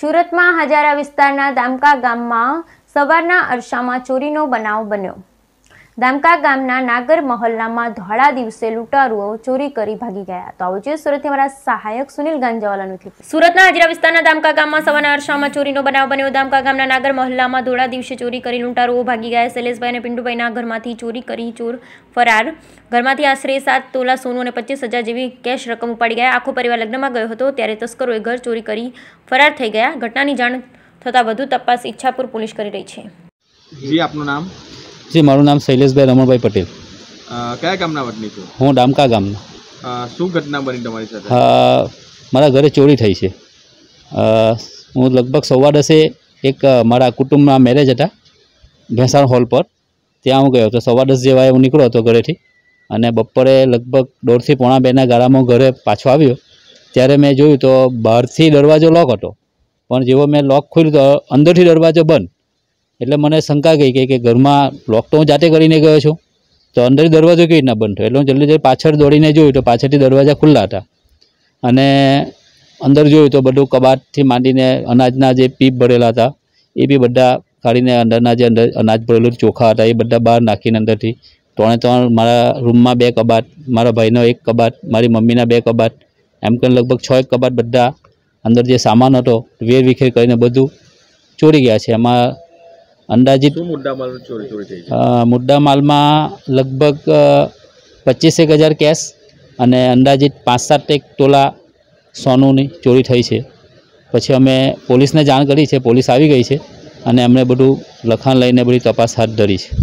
સુરતમાં હજારા વિસ્તારના દામકા ગામમાં સવારના અરસામાં ચોરીનો બનાવ બન્યો દામકા ગામના નાગર મહોલ્લામાં ધોળા દિવસે લૂંટારુઓ ચોરી કરી ભાગી ગયા તો આવું જોઈએ સુરતથી અમારા સહાયક સુનિલ ગાંજાવાલાનું થયું સુરતના હજીરા વિસ્તારના દામકા ગામમાં સવાના અરસામાં ચોરીનો બનાવ બન્યો દામકા ગામના નાગર મહોલ્લામાં ધોળા દિવસે ચોરી કરી લૂંટારુઓ ભાગી ગયા શૈલેષભાઈ અને પિન્ટુભાઈના ઘરમાંથી ચોરી કરી ચોર ફરાર ઘરમાંથી આશરે સાત તોલા સોનું અને પચીસ હજાર જેવી કેશ રકમ ઉપાડી ગયા આખો પરિવાર લગ્નમાં ગયો હતો ત્યારે તસ્કરોએ ઘર ચોરી કરી ફરાર થઈ ગયા ઘટનાની જાણ થતાં વધુ તપાસ ઈચ્છાપુર પોલીસ કરી રહી છે જી આપનું નામ જી મારું નામ શૈલેષભાઈ રમણભાઈ પટેલ કયા ગામના વતની છો હું ડામકા ગામના શું ઘટના બની તમારી સાથે મારા ઘરે ચોરી થઈ છે હું લગભગ સવા દસે એક મારા કુટુંબના મેરેજ હતા ભેંસાણ હોલ પર ત્યાં હું ગયો હતો સવા દસ જેવા હું નીકળ્યો હતો ઘરેથી અને બપોરે લગભગ દોઢથી પોણા બેના ગાળામાં ઘરે પાછો આવ્યો ત્યારે મેં જોયું તો બહારથી દરવાજો લોક હતો પણ જેવો મેં લોક ખોલ્યું તો અંદરથી દરવાજો બંધ એટલે મને શંકા ગઈ કે ઘરમાં લોક તો હું જાતે કરીને ગયો છું તો અંદર દરવાજો કેવી રીતના બંધ થયો એટલે હું જલ્દી જલ્દી પાછળ દોડીને જોયું તો પાછળથી દરવાજા ખુલ્લા હતા અને અંદર જોયું તો બધું કબાટથી માંડીને અનાજના જે પીપ ભરેલા હતા એ બી બધા કાઢીને અંદરના જે અંદર અનાજ ભરેલું ચોખા હતા એ બધા બહાર નાખીને અંદરથી ત્રણે ત્રણ મારા રૂમમાં બે કબાટ મારા ભાઈનો એક કબાટ મારી મમ્મીના બે કબાટ એમ કરીને લગભગ છ એક કબાટ બધા અંદર જે સામાન હતો વિખેર કરીને બધું ચોરી ગયા છે એમાં અંદાજિત માલમાં લગભગ પચીસેક હજાર કેશ અને અંદાજિત પાંચ સાત એક તોલા સોનુંની ચોરી થઈ છે પછી અમે પોલીસને જાણ કરી છે પોલીસ આવી ગઈ છે અને અમને બધું લખાણ લઈને બધી તપાસ હાથ ધરી છે